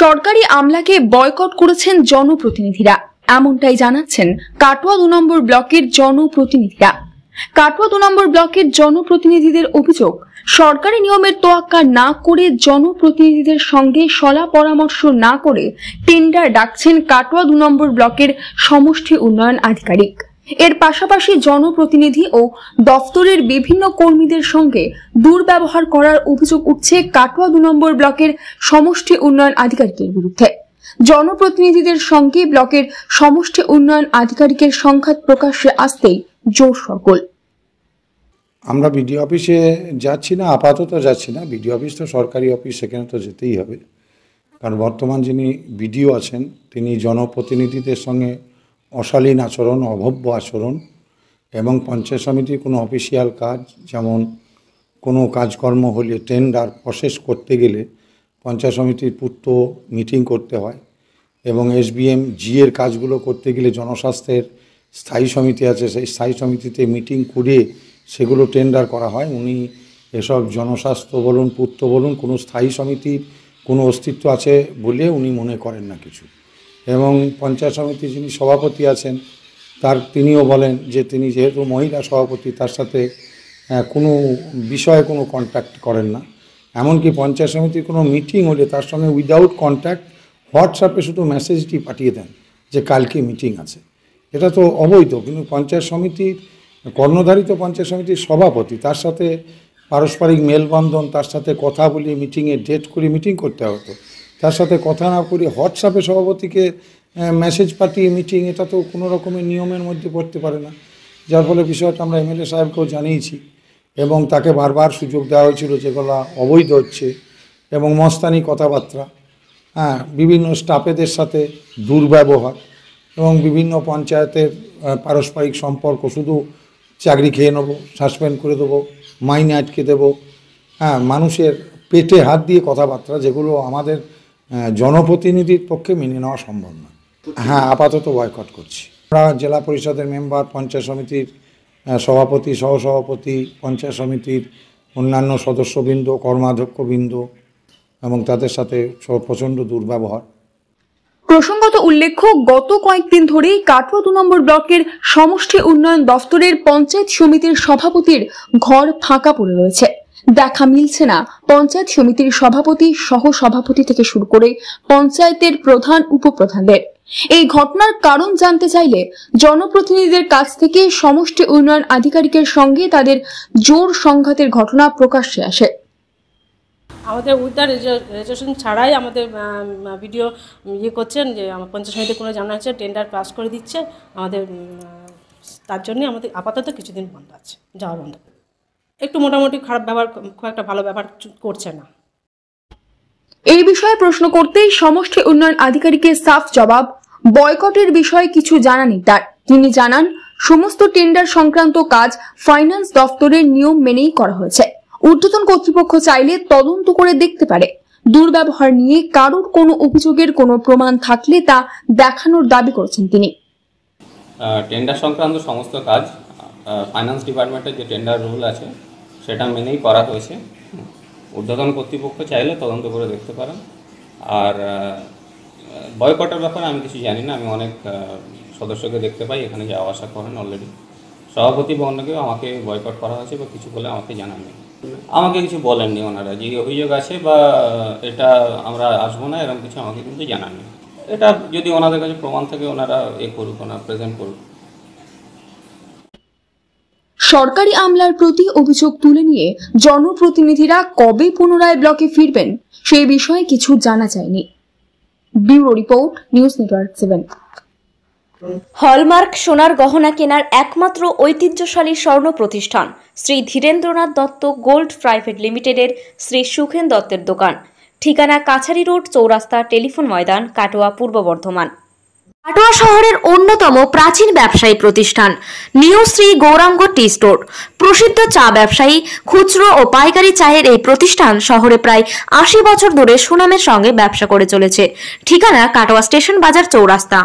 সরকারি আমলাকে বয়কট করেছেন জনপ্রতিনিধিরা এমনটাই জানাচ্ছেন কাটোয়া দু নম্বর ব্লকের জনপ্রতিনিধিরা কাটোয়া দু নম্বর ব্লকের জনপ্রতিনিধিদের অভিযোগ সরকারি নিয়মের তোয়াক্কা না করে জনপ্রতিনিধিদের সঙ্গে সলা পরামর্শ না করে টেন্ডার ডাকছেন কাটোয়া দু নম্বর ব্লকের সমষ্টি উন্নয়ন আধিকারিক এর পাশাপাশি জনপ্রতিনিধি ও দফতরের বিভিন্ন কর্মীদের সঙ্গে দুর্ব্যবহার করার অভিযোগ উঠছে কাটোয়া দু নম্বর ব্লকের সমষ্টি উন্নয়ন আধিকারিকের বিরুদ্ধে জনপ্রতিনিধিদের সঙ্গে ব্লকের সমষ্টি উন্নয়ন আধিকারিকের সংঘাত প্রকাশ্যে আসতেই জোর সকল আমরা বিডিও অফিসে যাচ্ছি না আপাতত যাচ্ছি না বিডিও অফিস তো সরকারি অফিস সেখানে তো যেতেই হবে কারণ বর্তমান যিনি বিডিও আছেন তিনি জনপ্রতিনিধিদের সঙ্গে অশালীন আচরণ অভব্য আচরণ এবং পঞ্চায়েত সমিতির কোনো অফিসিয়াল কাজ যেমন কোনো কাজকর্ম হলে টেন্ডার প্রসেস করতে গেলে পঞ্চায়েত সমিতির পূর্ত মিটিং করতে হয় এবং এসবিএম জি এর কাজগুলো করতে গেলে জনস্বাস্থ্যের স্থায়ী সমিতি আছে সেই স্থায়ী সমিতিতে মিটিং করে সেগুলো টেন্ডার করা হয় উনি এসব জনস্বাস্থ্য বলুন পূর্ত বলুন কোনো স্থায়ী সমিতির কোনো অস্তিত্ব আছে বলে উনি মনে করেন না কিছু এবং পঞ্চায়েত সমিতি যিনি সভাপতি আছেন তার তিনিও বলেন যে তিনি যেহেতু মহিলা সভাপতি তার সাথে কোনো বিষয়ে কোনো কন্ট্যাক্ট করেন না এমনকি পঞ্চায়েত সমিতির কোনো মিটিং হলে তার সঙ্গে উইদাউট কন্ট্যাক্ট হোয়াটসঅ্যাপে শুধু মেসেজটি পাঠিয়ে দেন যে কালকে মিটিং আছে এটা তো অবৈধ কিন্তু পঞ্চায়েত সমিতির কর্ণধারিত পঞ্চায়েত সমিতির সভাপতি তার সাথে পারস্পরিক মেলবন্ধন তার সাথে কথা বলি মিটিংয়ে ডেট করে মিটিং করতে হতো তার সাথে কথা না করি হোয়াটসঅ্যাপে সভাপতিকে মেসেজ পাঠিয়ে মিটিং এটা তো কোনো রকমের নিয়মের মধ্যে পড়তে পারে না যার ফলে বিষয়টা আমরা এমএলএ সাহেবকেও জানিয়েছি এবং তাকে বারবার সুযোগ দেওয়া হয়েছিল যেগুলো অবৈধ হচ্ছে এবং মস্তানি কথাবার্তা হ্যাঁ বিভিন্ন স্টাফেদের সাথে দুর্ব্যবহার এবং বিভিন্ন পঞ্চায়েতের পারস্পরিক সম্পর্ক শুধু চাকরি খেয়ে নেবো সাসপেন্ড করে দেবো মাইনে আটকে দেবো হ্যাঁ মানুষের পেটে হাত দিয়ে কথাবার্তা যেগুলো আমাদের জনপ্রতিনিধির পক্ষে মেনে নেওয়া সম্ভব না হ্যাঁ আপাতত বয়কট করছি আমরা জেলা পরিষদের মেম্বার পঞ্চায়েত সমিতির সভাপতি সহসভাপতি পঞ্চায়েত সমিতির অন্যান্য সদস্যবৃন্দ কর্মাধ্যক্ষবৃন্দ এবং তাদের সাথে প্রচণ্ড দুর্ব্যবহার প্রসঙ্গত উল্লেখ্য গত কয়েকদিন ধরেই কাঠুয়া দু নম্বর ব্লকের সমষ্টি উন্নয়ন দফতরের পঞ্চায়েত সমিতির সভাপতির ঘর ফাঁকা পড়ে রয়েছে দেখা মিলছে না পঞ্চায়েত সমিতির সভাপতি সহ সভাপতি থেকে শুরু করে পঞ্চায়েতের প্রধান উপপ্রধানদের এই ঘটনার কারণ জানতে চাইলে জনপ্রতিনিধিদের কাছ থেকে সমষ্টি উন্নয়ন আধিকারিকের সঙ্গে তাদের জোর সংঘাতের ঘটনা প্রকাশ্যে আসে আমাদের উদ্ধার দ্য রেজিস্ট্রেশন ছাড়াই আমাদের ভিডিও ইয়ে করছেন যে আমার পঞ্চায়েত সমিতি কোনো জানা আছে টেন্ডার পাস করে দিচ্ছে আমাদের তার জন্য আমাদের আপাতত কিছুদিন বন্ধ আছে যাওয়া বন্ধ একটু মোটামুটি খারাপ ব্যবহার খুব একটা ভালো ব্যবহার করছে না এই বিষয়ে প্রশ্ন করতেই সমষ্টি উন্নয়ন আধিকারিকের সাফ জবাব বয়কটের বিষয়ে কিছু জানানি তার তিনি জানান সমস্ত টেন্ডার সংক্রান্ত কাজ ফাইন্যান্স দফতরের নিয়ম মেনেই করা হয়েছে ঊর্ধ্বতন কর্তৃপক্ষ চাইলে তদন্ত করে দেখতে পারে দুর্ব্যবহার নিয়ে কারোর কোনো অভিযোগের কোনো প্রমাণ থাকলে তা দেখানোর দাবি করেছেন তিনি টেন্ডার সংক্রান্ত সমস্ত কাজ ফাইন্যান্স ডিপার্টমেন্টের যে টেন্ডার রুল আছে সেটা মেনেই করা হয়েছে উদ্বোধন কর্তৃপক্ষ চাইলে তদন্ত করে দেখতে পারেন আর বয়কটের ব্যাপারে আমি কিছু জানি না আমি অনেক সদস্যকে দেখতে পাই এখানে যাওয়া আসা করেন অলরেডি সভাপতি বা অন্যকেও আমাকে বয়কট করা হয়েছে বা কিছু বলে আমাকে জানাননি আমাকে কিছু বলেননি ওনারা যে অভিযোগ আছে বা এটা আমরা আসবো না এরকম কিছু আমাকে কিন্তু জানাননি এটা যদি ওনাদের কাছে প্রমাণ থাকে ওনারা এ করুক ওনারা প্রেজেন্ট করুক সরকারি আমলার প্রতি অভিযোগ তুলে নিয়ে জনপ্রতিনিধিরা কবে পুনরায় ব্লকে ফিরবেন সেই বিষয়ে কিছু জানা যায়নি bureau report news network seven hallmark সোনার গহনা কেনার একমাত্র ঐতিহ্যশালী স্বর্ণ প্রতিষ্ঠান শ্রী ধীরেন্দ্রনাথ দত্ত গোল্ড প্রাইভেট লিমিটেডের শ্রী সুখেন দত্তের দোকান ঠিকানা কাছারি রোড চৌরাস্তা টেলিফোন ময়দান কাটোয়া পূর্ব বর্ধমান কাটোয়া শহরের অন্যতম প্রাচীন ব্যবসায়ী প্রতিষ্ঠান new Shri Gouranga tea store প্রসিদ্ধ চা ব্যবসায়ী খুচরো ও পাইকারি চায়ের এই প্রতিষ্ঠান শহরে প্রায় আশি বছর ধরে সুনামের সঙ্গে ব্যবসা করে চলেছে ঠিকানা কাটোয়া স্টেশন বাজার চৌরাস্তা